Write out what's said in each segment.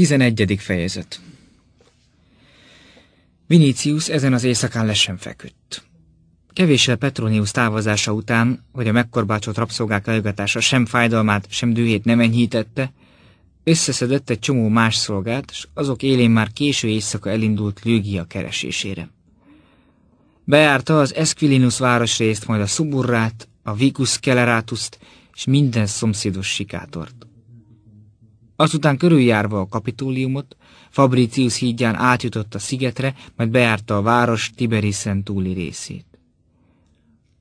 11. fejezet Vinicius ezen az éjszakán lesen feküdt. Kevéssel Petronius távozása után, hogy a megkorbácsolt rabszolgák lejogatása sem fájdalmát, sem dühét nem enyhítette, összeszedett egy csomó más szolgát, és azok élén már késő éjszaka elindult Lügia keresésére. Bejárta az Esquilinus városrészt, majd a Suburrát, a Vicus Kellerátuszt és minden szomszédos sikátort. Azután körüljárva a kapitóliumot, Fabricius hídján átjutott a szigetre, majd bejárta a város Tiberiszen túli részét.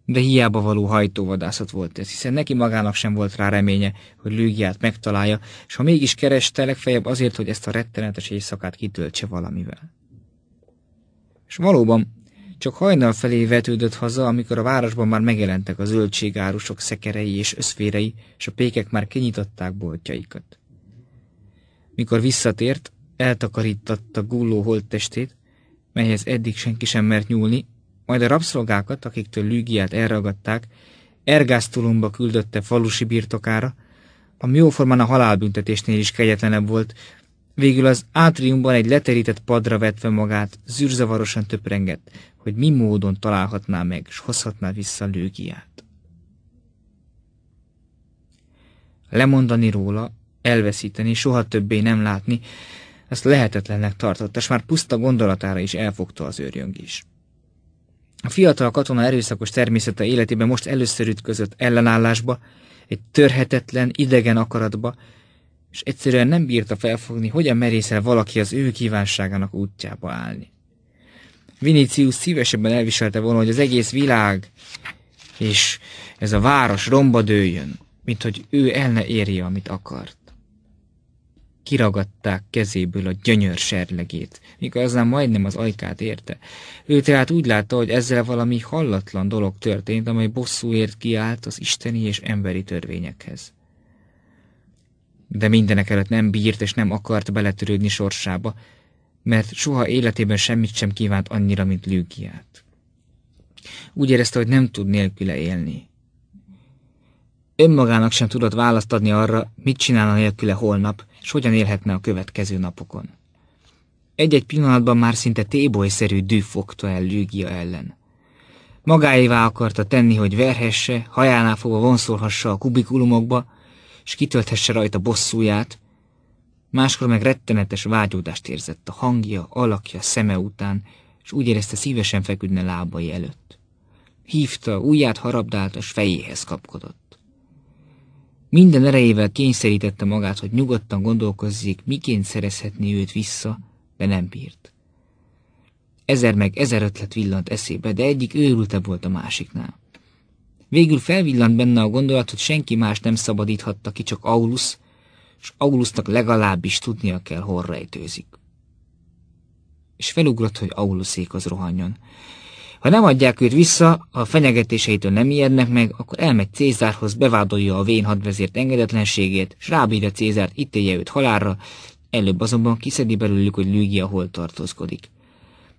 De hiába való hajtóvadászat volt ez, hiszen neki magának sem volt rá reménye, hogy Lügiát megtalálja, és ha mégis kereste, legfeljebb azért, hogy ezt a rettenetes éjszakát kitöltse valamivel. És valóban csak hajnal felé vetődött haza, amikor a városban már megjelentek a zöldségárusok szekerei és összférei, és a pékek már kinyitották boltjaikat. Mikor visszatért, eltakarítatta gulló holttestét, melyhez eddig senki sem mert nyúlni, majd a rabszolgákat, akiktől Lügiát elragadták, Ergásztulumba küldötte falusi birtokára, ami jóformán a halálbüntetésnél is kegyetlenebb volt, végül az átriumban egy leterített padra vetve magát, zűrzavarosan töprengett, hogy mi módon találhatná meg, és hozhatná vissza Lőgiát. Lemondani róla elveszíteni, soha többé nem látni, ezt lehetetlennek tartotta, és már puszta gondolatára is elfogta az is. A fiatal katona erőszakos természete életében most először ütközött ellenállásba, egy törhetetlen, idegen akaratba, és egyszerűen nem bírta felfogni, hogyan merészel valaki az ő kívánságának útjába állni. Vinicius szívesebben elviselte volna, hogy az egész világ és ez a város romba dőljön, mint hogy ő el ne érje, amit akart kiragadták kezéből a gyönyör serlegét, miközben majdnem az ajkát érte. Ő tehát úgy látta, hogy ezzel valami hallatlan dolog történt, amely bosszúért kiállt az isteni és emberi törvényekhez. De mindenek előtt nem bírt és nem akart beletörődni sorsába, mert soha életében semmit sem kívánt annyira, mint Lügiát. Úgy érezte, hogy nem tud nélküle élni. Önmagának sem tudott választ adni arra, mit csinálna nélküle holnap, és hogyan élhetne a következő napokon. Egy-egy pillanatban már szinte tébolyszerű dű fogta el Lügia ellen. Magáévá akarta tenni, hogy verhesse, hajánál fogva vonszolhassa a kubikulumokba, és kitölthesse rajta bosszúját, máskor meg rettenetes vágyódást érzett a hangja, alakja, szeme után, és úgy érezte szívesen feküdne lábai előtt. Hívta, ujját harabdált, és fejéhez kapkodott. Minden erejével kényszerítette magát, hogy nyugodtan gondolkozzék, miként szerezhetné őt vissza, de nem bírt. Ezer meg ezer ötlet villant eszébe, de egyik őrültebb volt a másiknál. Végül felvillant benne a gondolat, hogy senki más nem szabadíthatta ki, csak Aulus, és Aulusnak legalábbis tudnia kell, hol rejtőzik. És felugrott, hogy az rohanjon. Ha nem adják őt vissza, ha a fenyegetéseitől nem ijednek meg, akkor elmegy Cézárhoz, bevádolja a vén hadvezért engedetlenségét, s rábírja Cézárt, ítélje őt halálra, előbb azonban kiszedi belőlük, hogy Lügia hol tartózkodik.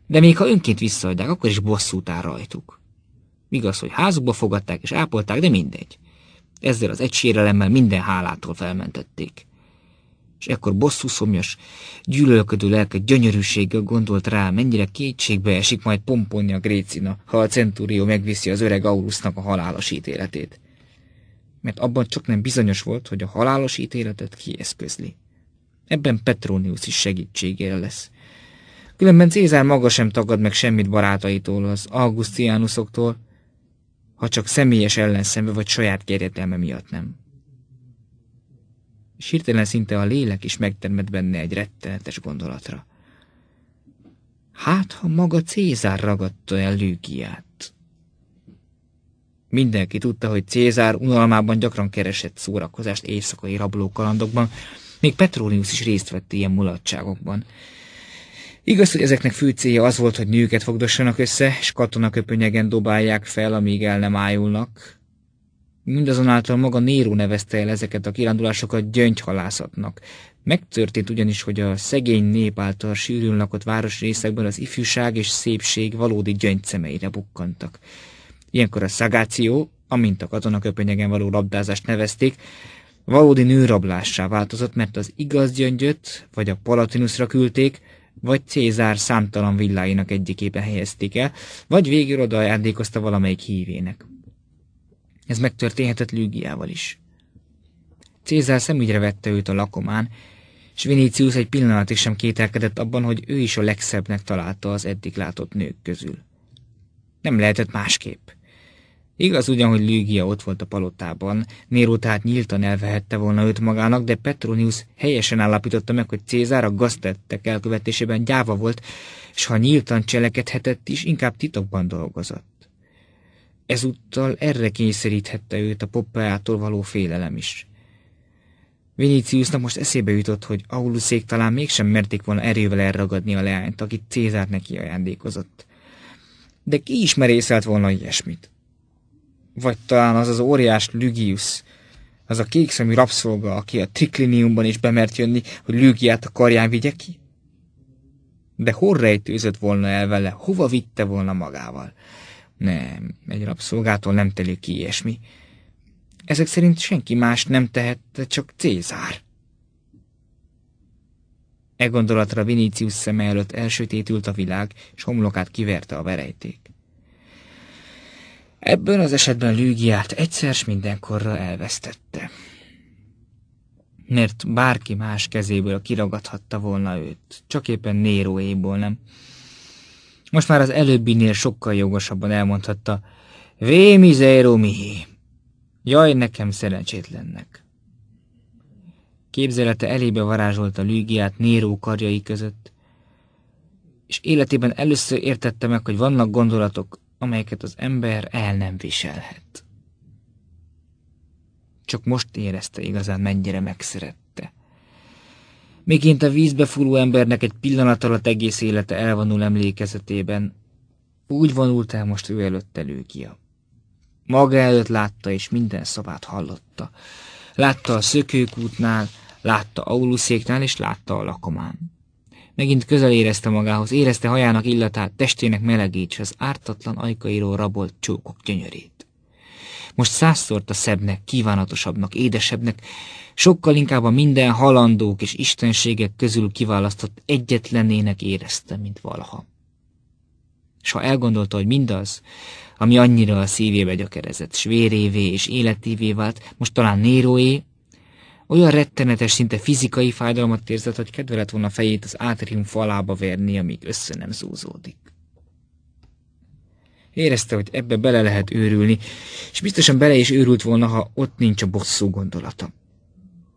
De még ha önként visszaadják, akkor is bosszút áll rajtuk. Igaz, hogy házukba fogadták és ápolták, de mindegy. Ezzel az egy sérelemmel minden hálától felmentették és ekkor bosszúszomjas, gyűlölködő lelke gyönyörűséggel gondolt rá, mennyire kétségbe esik majd pomponja Grécina, ha a centúrió megviszi az öreg Aurusznak a halálos ítéletét. Mert abban csak nem bizonyos volt, hogy a halálos ítéletet kieszközli. Ebben Petronius is segítségére lesz. Különben Cézár maga sem tagad meg semmit barátaitól, az augustianusoktól, ha csak személyes ellenszembe vagy saját kérjetelme miatt nem és hirtelen szinte a lélek is megtermed benne egy rettenetes gondolatra. Hát, ha maga Cézár ragadta el Lügiát. Mindenki tudta, hogy Cézár unalmában gyakran keresett szórakozást éjszakai rablókalandokban, még Petrónius is részt vett ilyen mulatságokban. Igaz, hogy ezeknek fő célja az volt, hogy nőket fogdossanak össze, és katonaköpönyegen dobálják fel, amíg el nem ájulnak, Mindazonáltal maga Néró nevezte el ezeket a kirándulásokat gyöngyhalászatnak. Megtörtént ugyanis, hogy a szegény nép által sűrűn lakott városrészekben az ifjúság és szépség valódi gyöngyszemeire bukkantak. Ilyenkor a szagáció, amint a katonaköpenyegen való labdázást nevezték, valódi nőrablássá változott, mert az igaz gyöngyöt vagy a Palatinusra küldték, vagy Cézár számtalan villáinak egyikébe helyezték el, vagy végül oda ajándékozta valamelyik hívének. Ez megtörténhetett Lügiával is. Cézár szemügyre vette őt a lakomán, és Vinícius egy pillanatig sem kételkedett abban, hogy ő is a legszebbnek találta az eddig látott nők közül. Nem lehetett másképp. Igaz ugyan, hogy Lügia ott volt a palotában, Nero tehát nyíltan elvehette volna őt magának, de Petronius helyesen állapította meg, hogy Cézár a gaztettek elkövetésében gyáva volt, és ha nyíltan cselekedhetett is, inkább titokban dolgozott. Ezúttal erre kényszeríthette őt a Poppeától való félelem is. Viníciusnak most eszébe jutott, hogy Auluszék talán mégsem merték volna erővel elragadni a leányt, akit Cézár neki ajándékozott. De ki is merészelt volna ilyesmit? Vagy talán az az óriás Lügius, az a kékszemű rabszolga, aki a trikliniumban is bemert jönni, hogy Lügiát a karján vigye ki? De hol rejtőzött volna el vele, hova vitte volna magával? Nem, egy rabszolgától nem telik ki ilyesmi. Ezek szerint senki más nem tehette, csak Cézár. E gondolatra Vinicius szeme előtt elsötétült a világ, és homlokát kiverte a verejték. Ebben az esetben Lügiát egyszer s mindenkorra elvesztette. Mert bárki más kezéből kiragadhatta volna őt, csak éppen Néroéból nem. Most már az előbbinél sokkal jogosabban elmondhatta, Vé mizéro mihé! Jaj, nekem szerencsétlennek! Képzelete elébe varázsolta Lügiát Néró karjai között, és életében először értette meg, hogy vannak gondolatok, amelyeket az ember el nem viselhet. Csak most érezte igazán, mennyire megszerette. Miként a vízbe furó embernek egy pillanat alatt egész élete elvonul emlékezetében, úgy vonult el most ő előtt előkia. Maga előtt látta és minden szavát hallotta. Látta a szökőkútnál, látta auluszéknál és látta a lakomán. Megint közel érezte magához, érezte hajának illatát, testének melegét és az ártatlan ajkairól rabolt csókok gyönyörét most a szebbnek, kívánatosabbnak, édesebbnek, sokkal inkább a minden halandók és istenségek közül kiválasztott egyetlenének érezte, mint valaha. S ha elgondolta, hogy mindaz, ami annyira a szívébe gyökerezett, s vérévé és életévé vált, most talán Néroé, olyan rettenetes, szinte fizikai fájdalmat érzett, hogy kedve lett volna fejét az átrium falába verni, amíg össze nem zúzódik. Érezte, hogy ebbe bele lehet őrülni, és biztosan bele is őrült volna, ha ott nincs a bosszú gondolata.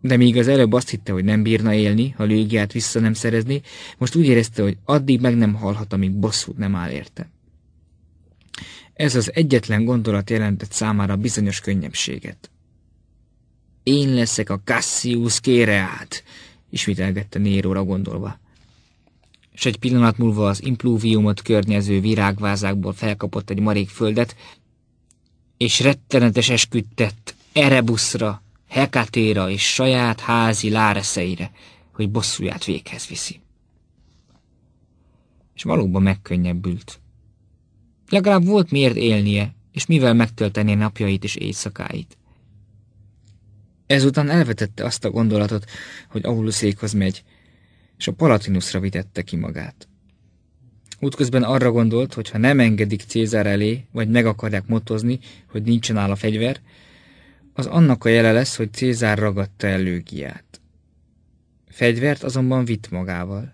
De míg az előbb azt hitte, hogy nem bírna élni, ha Lőgiát vissza nem szerezni, most úgy érezte, hogy addig meg nem halhat, amíg bosszút nem áll érte. Ez az egyetlen gondolat jelentett számára bizonyos könnyebbséget. Én leszek a Cassius Kéreát, ismételgette Néróra gondolva és egy pillanat múlva az impluviumot környező virágvázákból felkapott egy marék földet, és rettenetes esküdtett Erebuszra, Hekatéra és saját házi láreszeire, hogy bosszúját véghez viszi. És valóban megkönnyebbült. Legalább volt miért élnie, és mivel megtölteni napjait és éjszakáit. Ezután elvetette azt a gondolatot, hogy Auluszékhoz megy, és a Palatinusra vitette ki magát. Útközben arra gondolt, hogy ha nem engedik Cézár elé, vagy meg akarják motozni, hogy nincsen áll a fegyver, az annak a jele lesz, hogy Cézár ragadta el Lőgiát. Fegyvert azonban vitt magával.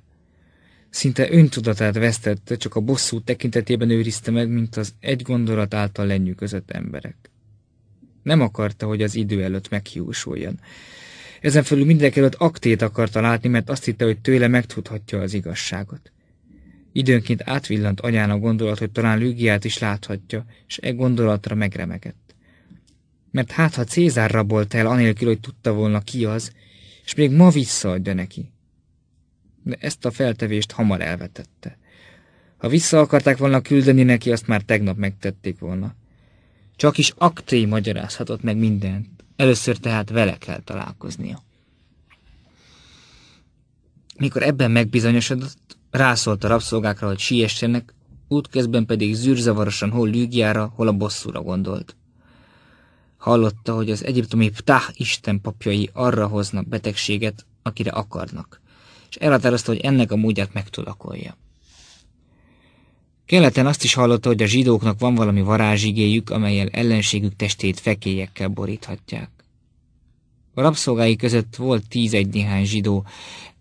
Szinte öntudatát vesztette, csak a bosszú tekintetében őrizte meg, mint az egy gondolat által lenyűgözött emberek. Nem akarta, hogy az idő előtt meghiúsuljon, ezen felül mindenkelőtt aktét akarta látni, mert azt hitte, hogy tőle megtudhatja az igazságot. Időnként átvillant anyán a gondolat, hogy talán Lügiát is láthatja, és e gondolatra megremegett. Mert hát, ha Cézár rabolt el, anélkül, hogy tudta volna ki az, és még ma visszaadja neki. De ezt a feltevést hamar elvetette. Ha vissza akarták volna küldeni neki, azt már tegnap megtették volna. Csak is aktré magyarázhatott meg mindent. Először tehát vele kell találkoznia. Mikor ebben megbizonyosodott, rászólt a rabszolgákra, hogy siessenek, útközben pedig zűrzavarosan hol lügjára, hol a bosszúra gondolt. Hallotta, hogy az egyiptomi Ptah Isten papjai arra hoznak betegséget, akire akarnak, és elhatározta, hogy ennek a módját megtudakolja. Keleten azt is hallotta, hogy a zsidóknak van valami varázsigéjük, amelyel ellenségük testét fekélyekkel boríthatják. A rabszolgái között volt tízegy néhány zsidó,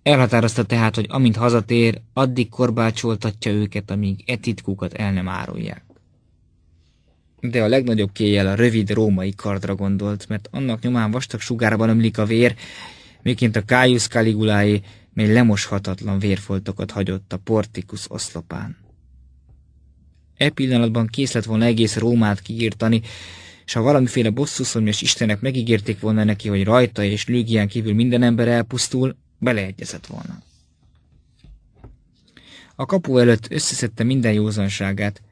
elhatározta tehát, hogy amint hazatér, addig korbácsoltatja őket, amíg e titkukat el nem árulják. De a legnagyobb kéjjel a rövid római kardra gondolt, mert annak nyomán vastag sugárban ömlik a vér, miként a Caius Caligulái, mely lemoshatatlan vérfoltokat hagyott a portikus oszlopán. E pillanatban kész lett volna egész Rómát kiírtani, és ha valamiféle és Istenek megígérték volna neki, hogy rajta és Lügián kívül minden ember elpusztul, beleegyezett volna. A kapu előtt összeszedte minden józanságát,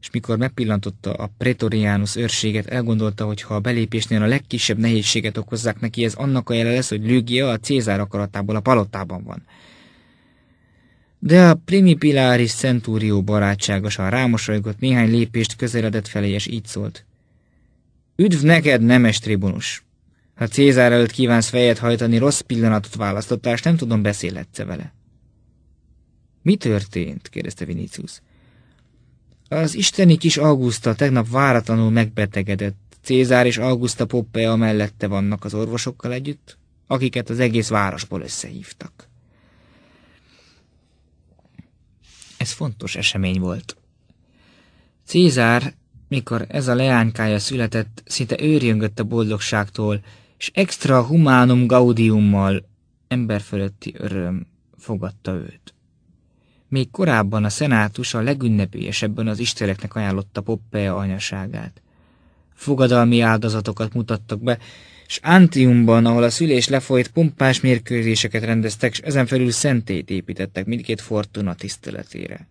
és mikor megpillantotta a pretoriánus őrséget, elgondolta, hogy ha a belépésnél a legkisebb nehézséget okozzák neki, ez annak a jele lesz, hogy Lügia a Cézár akaratából a palotában van – de a primipiláris centúrió barátságosan rámosolygott néhány lépést közeledett felé, és így szólt. Üdv neked, nemes tribunus! Ha Cézár előtt kívánsz fejet hajtani, rossz pillanatot választottál, és nem tudom, beszélhetsz -e vele. Mi történt? kérdezte Vinicius. Az isteni kis Augusta tegnap váratlanul megbetegedett. Cézár és Augusta Poppea mellette vannak az orvosokkal együtt, akiket az egész városból összehívtak. Ez fontos esemény volt. Cézár, mikor ez a leánykája született, szinte őrjöngött a boldogságtól, és extra humánum gaudiummal, emberfölötti öröm fogadta őt. Még korábban a szenátus a legünnepélyesebben az isteneknek ajánlotta Poppea anyaságát. Fogadalmi áldozatokat mutattak be, és Antiumban, ahol a szülés lefolyt pompás mérkőzéseket rendeztek, és ezen felül szentét építettek mindkét Fortuna tiszteletére.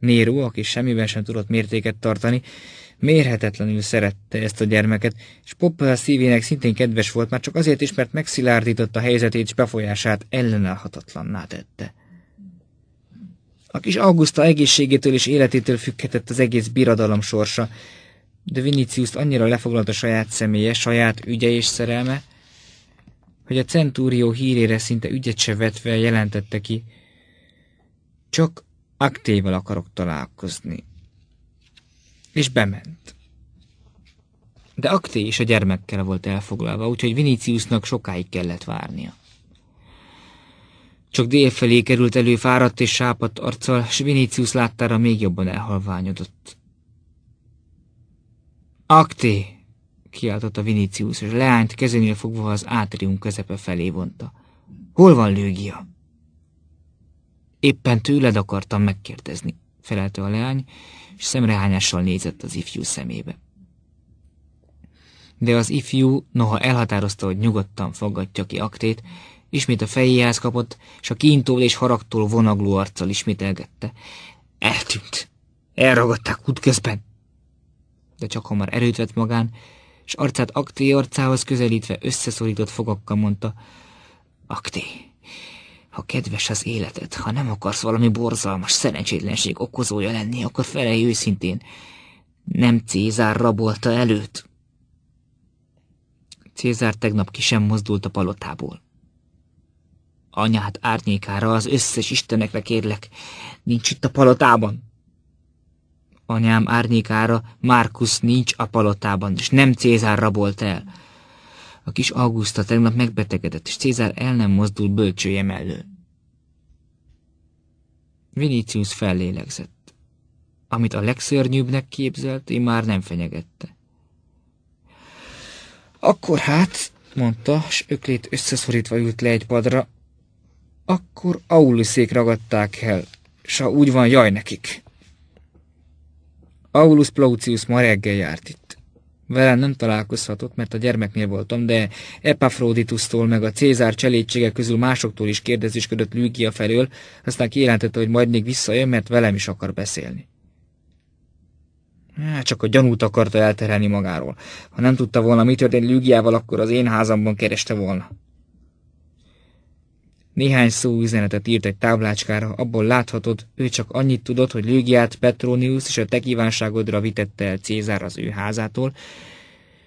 Néru, aki semmiben sem tudott mértéket tartani, mérhetetlenül szerette ezt a gyermeket, és Poppa szívének szintén kedves volt már csak azért is, mert megszilárdította helyzetét és befolyását ellenállhatatlanná tette. A kis Augusta egészségétől és életétől függhetett az egész birodalom sorsa, de Vinicius annyira lefoglalt a saját személye, saját ügye és szerelme, hogy a centúrió hírére szinte ügyet se vetve jelentette ki, csak Aktéval akarok találkozni. És bement. De Akté is a gyermekkel volt elfoglalva, úgyhogy Viniciusnak sokáig kellett várnia. Csak dél felé került elő fáradt és sápadt arccal, s Vinicius láttára még jobban elhalványodott. Akté! kiáltotta Vinicius, és leányt kezénél fogva az átrium közepe felé vonta. Hol van Lőgia? Éppen tőled akartam megkérdezni, felelte a leány, és szemrehányással nézett az ifjú szemébe. De az ifjú, noha elhatározta, hogy nyugodtan fogadja ki aktét, ismét a fejéhez kapott, és a kintól és haragtól vonagló arccal ismételgette. Eltűnt. Elragadták útközben de csak hamar erőt vett magán, és arcát Akté arcához közelítve összeszorított fogakkal mondta, Akté, ha kedves az életed, ha nem akarsz valami borzalmas szerencsétlenség okozója lenni, akkor felej őszintén. Nem Cézár rabolta előtt. Cézár tegnap ki sem mozdult a palotából. Anyád árnyékára az összes istenekre kérlek, nincs itt a palotában anyám árnyékára Márkusz nincs a palotában, és nem Cézár rabolt el. A kis Augusta tegnap megbetegedett, és Cézár el nem mozdul bölcsője mellől. Vinicius fellélegzett. Amit a legszörnyűbbnek képzelt, én már nem fenyegette. Akkor hát, mondta, s öklét összeszorítva ült le egy padra, akkor auluszék ragadták el, s ha úgy van, jaj nekik! Aulus Plautius ma reggel járt itt. Velem nem találkozhatott, mert a gyermeknél voltam, de Epafroditusztól meg a Cézár cselédsége közül másoktól is kérdezősködött Lügia felől, aztán kijelentette, hogy majd még visszajön, mert velem is akar beszélni. Hát csak a gyanút akarta elterelni magáról. Ha nem tudta volna, mi történt Lügiával, akkor az én házamban kereste volna. Néhány szó üzenetet írt egy táblácskára, abból láthatod, ő csak annyit tudott, hogy Lügiát Petronius és a te kívánságodra vitette el Cézár az ő házától,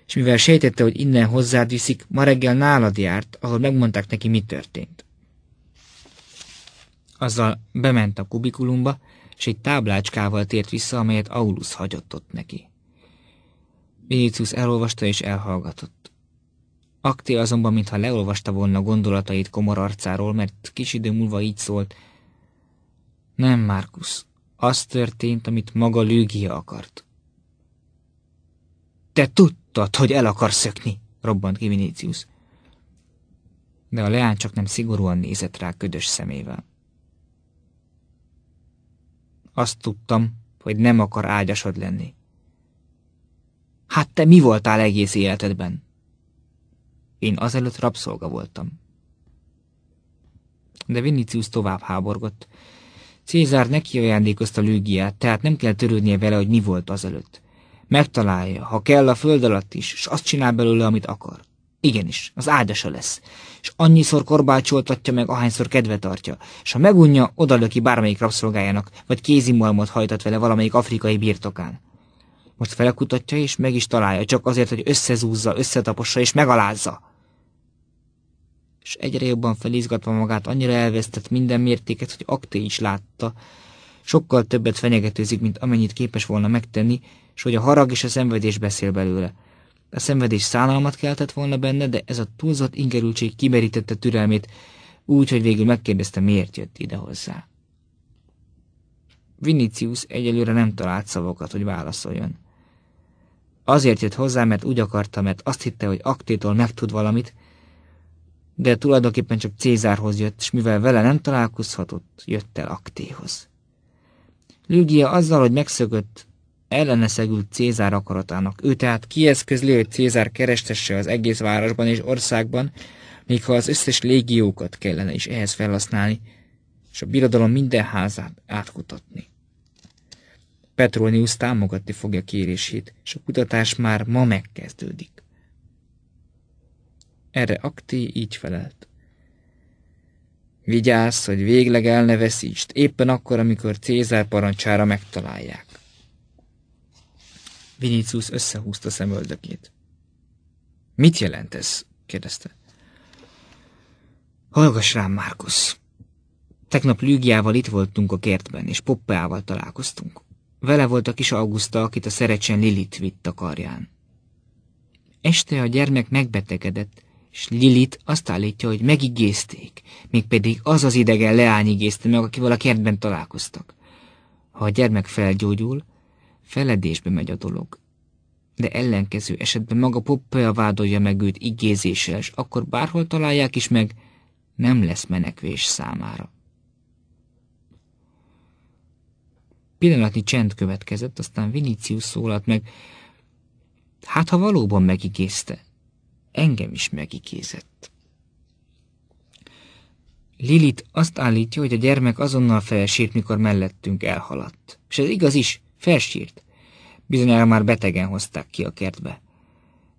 és mivel sejtette, hogy innen hozzád viszik, ma reggel nálad járt, ahol megmondták neki, mi történt. Azzal bement a kubikulumba, és egy táblácskával tért vissza, amelyet Aulus hagyott ott neki. Vinicius elolvasta és elhallgatott. Akti azonban, mintha leolvasta volna gondolatait komor arcáról, mert kis idő múlva így szólt. Nem, Márkusz, az történt, amit maga Lőgia akart. Te tudtad, hogy el akar szökni, robbant ki Vinícius. De a leány csak nem szigorúan nézett rá ködös szemével. Azt tudtam, hogy nem akar ágyasod lenni. Hát te mi voltál egész életedben? Én azelőtt rabszolga voltam. De Vinicius tovább háborgott. Cézár neki ajándékozta Lügiát, tehát nem kell törődnie vele, hogy mi volt azelőtt. Megtalálja, ha kell a föld alatt is, és azt csinál belőle, amit akar. Igenis, az áldása lesz, és annyiszor korbácsoltatja meg, ahányszor kedve tartja, és ha megunja, odalöki bármelyik rabszolgájának, vagy kézimalmot hajtat vele valamelyik afrikai birtokán. Most felekutatja, és meg is találja, csak azért, hogy összezúzza, összetapossa és megalázza és egyre jobban felizgatva magát annyira elvesztett minden mértéket, hogy Akté is látta, sokkal többet fenyegetőzik, mint amennyit képes volna megtenni, és hogy a harag és a szenvedés beszél belőle. A szenvedés szánalmat keltett volna benne, de ez a túlzott ingerültség kimerítette türelmét, úgy, hogy végül megkérdezte, miért jött ide hozzá. Vinicius egyelőre nem talált szavakat, hogy válaszoljon. Azért jött hozzá, mert úgy akarta, mert azt hitte, hogy aktétól megtud valamit, de tulajdonképpen csak Cézárhoz jött, és mivel vele nem találkozhatott, jött el Aktéhoz. Lügia azzal, hogy megszögött, ellene szegült Cézár akaratának. Ő tehát kieszközli, hogy Cézár kerestesse az egész városban és országban, még ha az összes légiókat kellene is ehhez felhasználni, és a birodalom minden házát átkutatni. Petronius támogatni fogja kérését, és a kutatás már ma megkezdődik. Erre Akti így felelt. Vigyázz, hogy végleg el ne veszítsd, éppen akkor, amikor Cézár parancsára megtalálják. Vinicius összehúzta szemöldökét. Mit jelent ez? kérdezte. Hallgass rám, Márkusz! Tegnap Lügiával itt voltunk a kertben, és Poppeával találkoztunk. Vele volt a kis Augusta, akit a szerecsen Lilit vitt a karján. Este a gyermek megbetegedett, és Lilit azt állítja, hogy megigézték, mégpedig az az idegen leány igézte meg, akivel a kertben találkoztak. Ha a gyermek felgyógyul, feledésbe megy a dolog, de ellenkező esetben maga poppaja vádolja meg őt igézéssel, és akkor bárhol találják is meg, nem lesz menekvés számára. Pillanatnyi csend következett, aztán Vinicius szólalt meg, hát ha valóban megigézte, engem is megikézett. Lilit azt állítja, hogy a gyermek azonnal felsírt, mikor mellettünk elhaladt. És ez igaz is, felsírt. Bizonyára már betegen hozták ki a kertbe.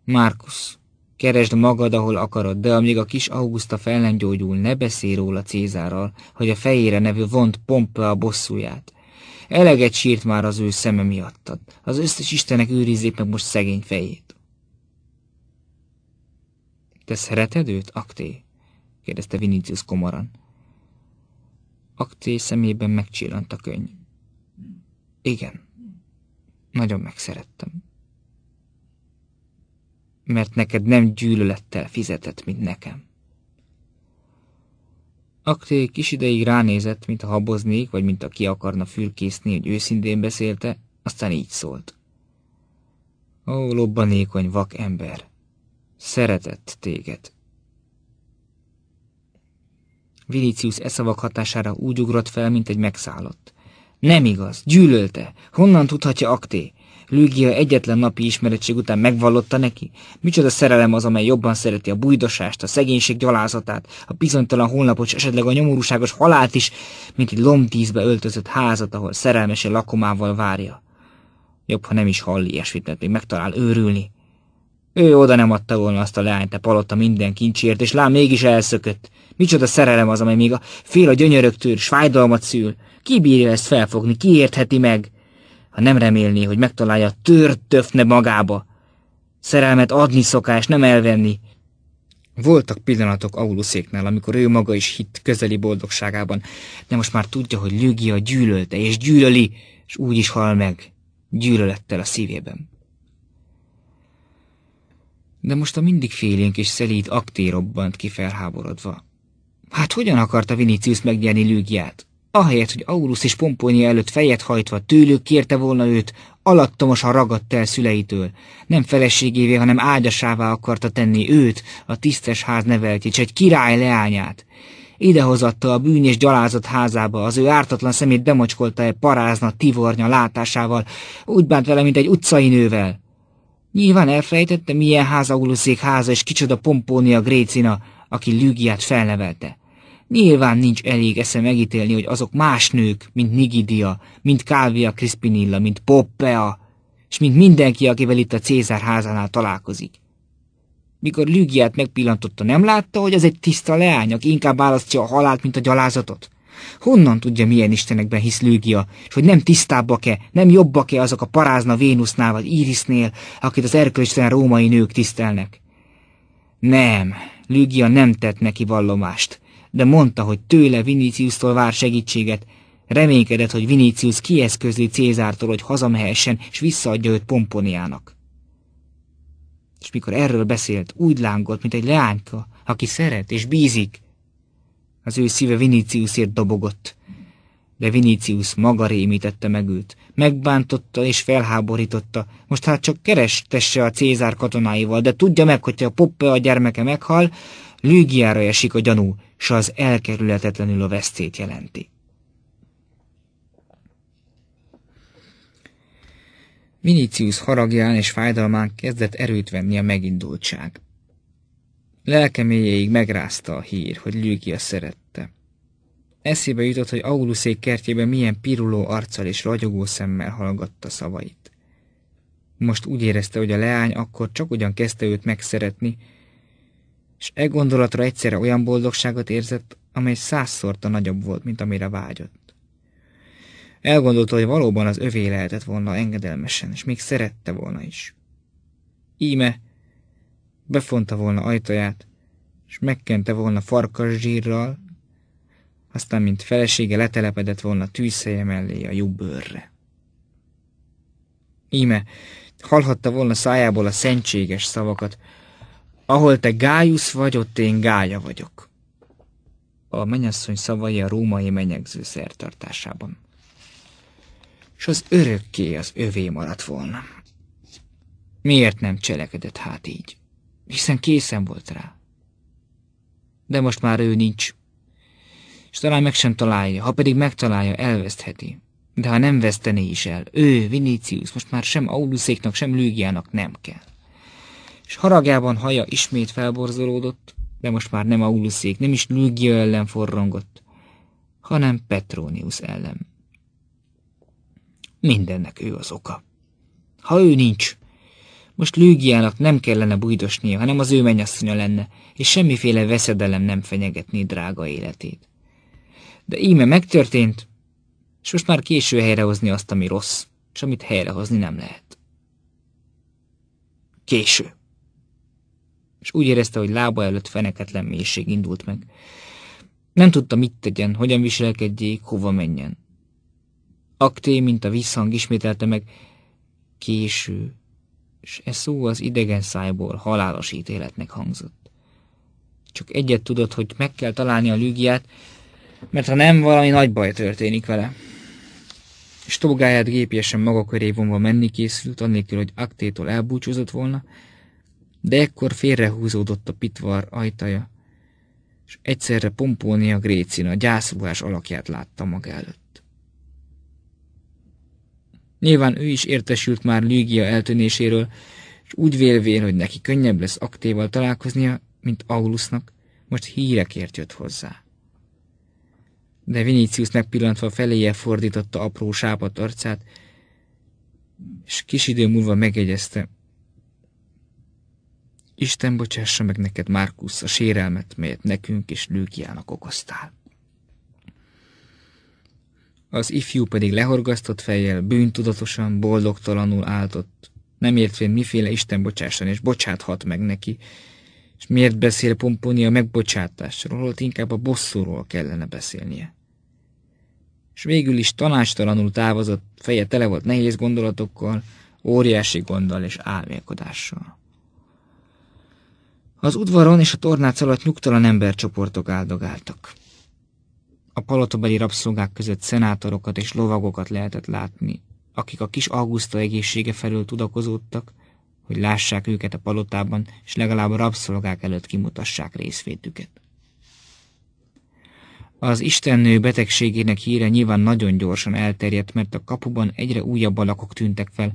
Márkusz, keresd magad, ahol akarod, de amíg a kis Augusta fel nem gyógyul, ne beszélj róla Cézárral, hogy a fejére nevű vont pompa a bosszúját. Eleget sírt már az ő szeme miattad. Az összes istenek őrizzék meg most szegény fejét. Te szereted őt, Akté? kérdezte Vinicius komoran. Akté szemében megcsillant a könyv. Igen. Nagyon megszerettem. Mert neked nem gyűlölettel fizetett, mint nekem. Akté kis ideig ránézett, mint a haboznék, vagy mint a ki akarna fülkészni, hogy őszintén beszélte, aztán így szólt. Ó, lobbanékony vak ember, Szeretett téged. Vinicius e szavak hatására úgy ugrott fel, mint egy megszállott. Nem igaz, gyűlölte. Honnan tudhatja Akté? Lügia egyetlen napi ismeretség után megvallotta neki. Micsoda szerelem az, amely jobban szereti a bujdosást, a szegénység gyalázatát, a bizonytalan holnapot, esetleg a nyomorúságos halált is, mint egy lomtízbe öltözött házat, ahol szerelmesen lakomával várja. Jobb, ha nem is hall ilyesmit, mert még megtalál őrülni. Ő oda nem adta volna azt a leányt a palotta minden kincsért, és lám mégis elszökött. Micsoda szerelem az, amely még a fél a gyönyöröktől, s fájdalmat szül. Ki bírja ezt felfogni, ki értheti meg? Ha nem remélné, hogy megtalálja, tört töfne magába. Szerelmet adni szokás, nem elvenni. Voltak pillanatok Auluszéknál, amikor ő maga is hitt közeli boldogságában, de most már tudja, hogy Lügia gyűlölte és gyűlöli, és úgy is hal meg, gyűlölettel a szívében de most a mindig félénk és szelíd akté robbant ki felháborodva. Hát hogyan akarta Vinicius megnyerni lügját? Ahelyett, hogy Aurus és Pomponia előtt fejet hajtva tőlük kérte volna őt, alattomosan ragadt el szüleitől. Nem feleségévé, hanem ágyasává akarta tenni őt, a tisztes ház neveltjét, egy király leányát. Idehozatta a bűn és gyalázott házába, az ő ártatlan szemét democskolta egy parázna tivornya látásával, úgy bánt vele, mint egy utcai nővel. Nyilván elfejtette, milyen Uluszék háza és kicsoda pompónia Grécina, aki Lügiát felnevelte. Nyilván nincs elég esze megítélni, hogy azok más nők, mint Nigidia, mint Kávia Crispinilla, mint Poppea, és mint mindenki, akivel itt a Cézár házánál találkozik. Mikor Lügiát megpillantotta, nem látta, hogy ez egy tiszta leány, aki inkább választja a halált, mint a gyalázatot? Honnan tudja, milyen istenekben hisz Lőgia, és hogy nem tisztábbak-e, nem jobbak-e azok a parázna Vénusznál vagy Irisnél, akit az erkölcstelen római nők tisztelnek? Nem, Lőgia nem tett neki vallomást, de mondta, hogy tőle Viníciusztól vár segítséget, Reménykedett, hogy Vinícius kieszközli Cézártól, hogy hazamehessen, és visszaadja őt Pomponiának. És mikor erről beszélt, úgy lángolt, mint egy leányka, aki szeret és bízik, az ő szíve Viniciusért dobogott. De Vinicius maga rémítette meg őt, megbántotta és felháborította. Most hát csak kerestesse a Cézár katonáival, de tudja meg, hogyha a Poppe a gyermeke meghal, Lügiára esik a gyanú, s az elkerülhetetlenül a vesztét jelenti. Vinicius haragján és fájdalmán kezdett erőt venni a megindultság. Lelkeméjéig megrázta a hír, hogy Lügia szerette. Eszébe jutott, hogy Auluszék kertjében milyen piruló arccal és ragyogó szemmel hallgatta szavait. Most úgy érezte, hogy a leány akkor csak ugyan kezdte őt megszeretni, és e gondolatra egyszerre olyan boldogságot érzett, amely százszorta nagyobb volt, mint amire vágyott. Elgondolta, hogy valóban az övé lehetett volna engedelmesen, és még szerette volna is. Íme befonta volna ajtaját, és megkente volna farkas zsírral, aztán mint felesége letelepedett volna tűzhelye mellé a jubbőrre. Íme, hallhatta volna szájából a szentséges szavakat, ahol te Gájusz vagy, ott én Gája vagyok. A menyasszony szavai a római menyegző szertartásában. És az örökké az övé maradt volna. Miért nem cselekedett hát így? hiszen készen volt rá. De most már ő nincs. És talán meg sem találja, ha pedig megtalálja, elvesztheti. De ha nem vesztené is el, ő, Vinicius, most már sem Auluszéknak, sem Lügiának nem kell. És haragjában haja ismét felborzolódott, de most már nem Auluszék, nem is Lügia ellen forrongott, hanem Petronius ellen. Mindennek ő az oka. Ha ő nincs, most Lőgiának nem kellene bújdosnia, hanem az ő mennyasszonya lenne, és semmiféle veszedelem nem fenyegetné drága életét. De íme megtörtént, és most már késő helyrehozni azt, ami rossz, és amit helyrehozni nem lehet. Késő. És úgy érezte, hogy lába előtt feneketlen mélység indult meg. Nem tudta, mit tegyen, hogyan viselkedjék, hova menjen. Akté, mint a visszhang ismételte meg, késő, és e szó az idegen szájból halálos ítéletnek hangzott. Csak egyet tudott, hogy meg kell találni a lügiát, mert ha nem, valami nagy baj történik vele. És tolgáját gépiesen maga köré vonva menni készült, annélkül, hogy aktétól elbúcsúzott volna, de ekkor félrehúzódott a pitvar ajtaja, és egyszerre pompónia Grécina gyászolás alakját látta maga előtt. Nyilván ő is értesült már Lügia eltűnéséről, és úgy vélvén, hogy neki könnyebb lesz aktéval találkoznia, mint Aulusnak, most hírekért jött hozzá. De Vinicius megpillantva feléje fordította apró sápat arcát, és kis idő múlva megjegyezte, Isten bocsássa meg neked, Márkusz, a sérelmet, melyet nekünk és Lőkiának okoztál. Az ifjú pedig lehorgasztott fejjel, bűntudatosan, boldogtalanul áltott, nem értvén miféle Isten bocsásson, és bocsáthat meg neki. És miért beszél Pomponi a megbocsátásról, ott inkább a bosszúról kellene beszélnie. És végül is tanástalanul távozott, feje tele volt nehéz gondolatokkal, óriási gonddal és álmélkodással. Az udvaron és a tornác alatt nyugtalan embercsoportok áldogáltak. A palotobeli rabszolgák között szenátorokat és lovagokat lehetett látni, akik a kis Augusta egészsége felől tudakozódtak, hogy lássák őket a palotában, és legalább a rabszolgák előtt kimutassák részvétüket. Az istennő betegségének híre nyilván nagyon gyorsan elterjedt, mert a kapuban egyre újabb alakok tűntek fel,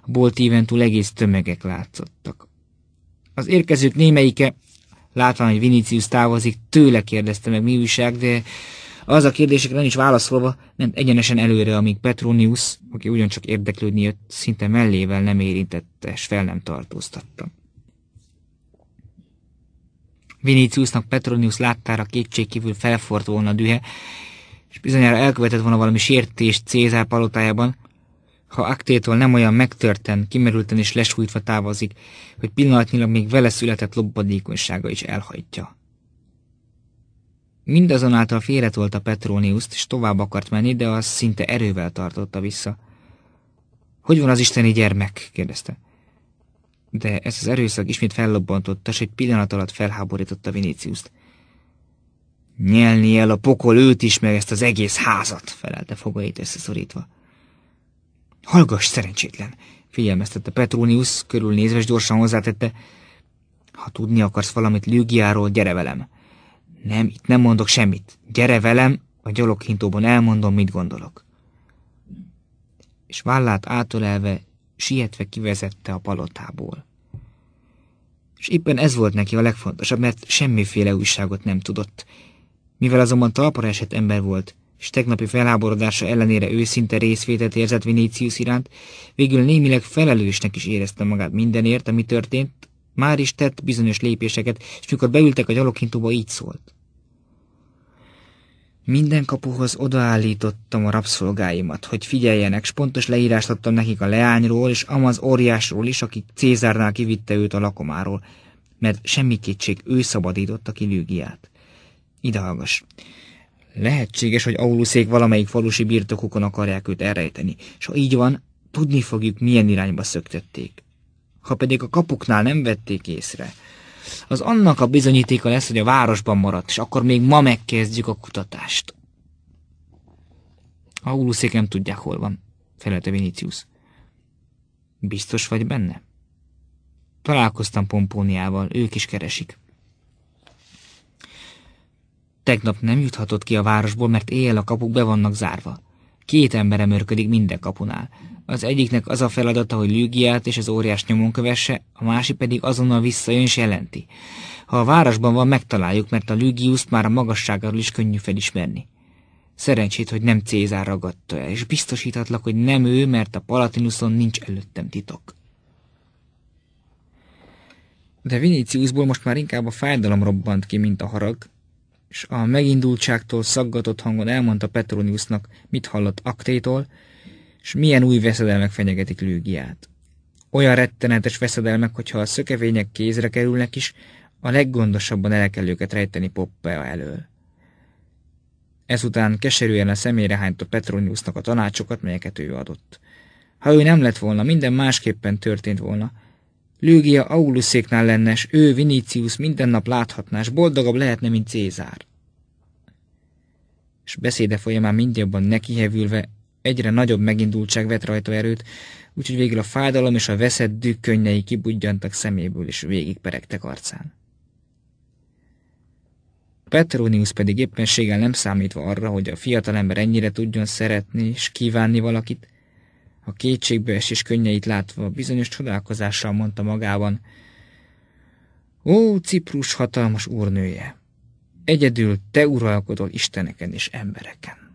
a bolt túl egész tömegek látszottak. Az érkezők némelyike, látva, hogy Vinicius távozik, tőle kérdezte meg mi újság, de az a kérdésekre nincs válaszolva, nem egyenesen előre, amíg Petronius, aki ugyancsak érdeklődni jött, szinte mellével nem érintette, és fel nem tartóztatta. Viniciusnak Petronius láttára kétségkívül felfort volna a dühe, és bizonyára elkövetett volna valami sértést Cézár palotájában, ha Aktétól nem olyan megtörten, kimerülten és lesújtva távozik, hogy pillanatnyilag még vele született lobbadékonysága is elhajtja. Mindazonáltal a Petróniuszt, és tovább akart menni, de az szinte erővel tartotta vissza. Hogy van az isteni gyermek? kérdezte. De ez az erőszak ismét fellobbantotta, és egy pillanat alatt felháborította Viníciuszt. Nyelni el a pokol őt is, meg ezt az egész házat, felelte fogait összeszorítva. Hallgass, szerencsétlen, figyelmeztette Petrónius, körülnézve, és gyorsan hozzátette. Ha tudni akarsz valamit Lügiáról, gyere velem. Nem, itt nem mondok semmit. Gyere velem, a gyaloghintóban elmondom, mit gondolok. És vállát átölelve, sietve kivezette a palotából. És éppen ez volt neki a legfontosabb, mert semmiféle újságot nem tudott. Mivel azonban talpra esett ember volt, és tegnapi felháborodása ellenére őszinte részvétet érzett Vinícius iránt, végül némileg felelősnek is érezte magát mindenért, ami történt, már is tett bizonyos lépéseket, és mikor beültek a gyaloghintóba, így szólt. Minden kapuhoz odaállítottam a rabszolgáimat, hogy figyeljenek, s pontos leírást adtam nekik a leányról és amaz óriásról is, aki Cézárnál kivitte őt a lakomáról, mert semmi kétség ő szabadította ki Lügiát. Ide hallgass. Lehetséges, hogy Auluszék valamelyik falusi birtokokon akarják őt elrejteni, és ha így van, tudni fogjuk, milyen irányba szöktették. Ha pedig a kapuknál nem vették észre, az annak a bizonyítéka lesz, hogy a városban maradt, és akkor még ma megkezdjük a kutatást. A huluszék nem tudják, hol van, felelte Vinicius. Biztos vagy benne? Találkoztam Pompóniával, ők is keresik. Tegnap nem juthatott ki a városból, mert éjjel a kapuk be vannak zárva. Két ember emörködik minden kapunál. Az egyiknek az a feladata, hogy Lügiát és az óriás nyomon kövesse, a másik pedig azonnal visszajön és jelenti. Ha a városban van, megtaláljuk, mert a Lügiuszt már a magasságáról is könnyű felismerni. Szerencsét, hogy nem Cézár ragadta el, és biztosíthatlak, hogy nem ő, mert a Palatinuson nincs előttem titok. De Viniciusból most már inkább a fájdalom robbant ki, mint a harag, és a megindultságtól szaggatott hangon elmondta Petroniusnak, mit hallott Aktétól, és milyen új veszedelmek fenyegetik Lőgiát. Olyan rettenetes veszedelmek, hogyha a szökevények kézre kerülnek is, a leggondosabban el kell őket rejteni Poppea elől. Ezután keserűen a szemére hányta Petroniusnak a tanácsokat, melyeket ő adott. Ha ő nem lett volna, minden másképpen történt volna. Lőgia Auluszéknál lenne, s ő, Vinicius minden nap láthatná, s boldogabb lehetne, mint Cézár. És beszéde folyamán mindjobban nekihevülve egyre nagyobb megindultság vett rajta erőt, úgyhogy végül a fájdalom és a veszett dük könnyei kibudjantak szeméből, és végigperegtek arcán. Petronius pedig éppenséggel nem számítva arra, hogy a fiatalember ennyire tudjon szeretni és kívánni valakit, a kétségbeesés könnyeit látva bizonyos csodálkozással mondta magában, Ó, Ciprus hatalmas úrnője! Egyedül te uralkodol isteneken és embereken!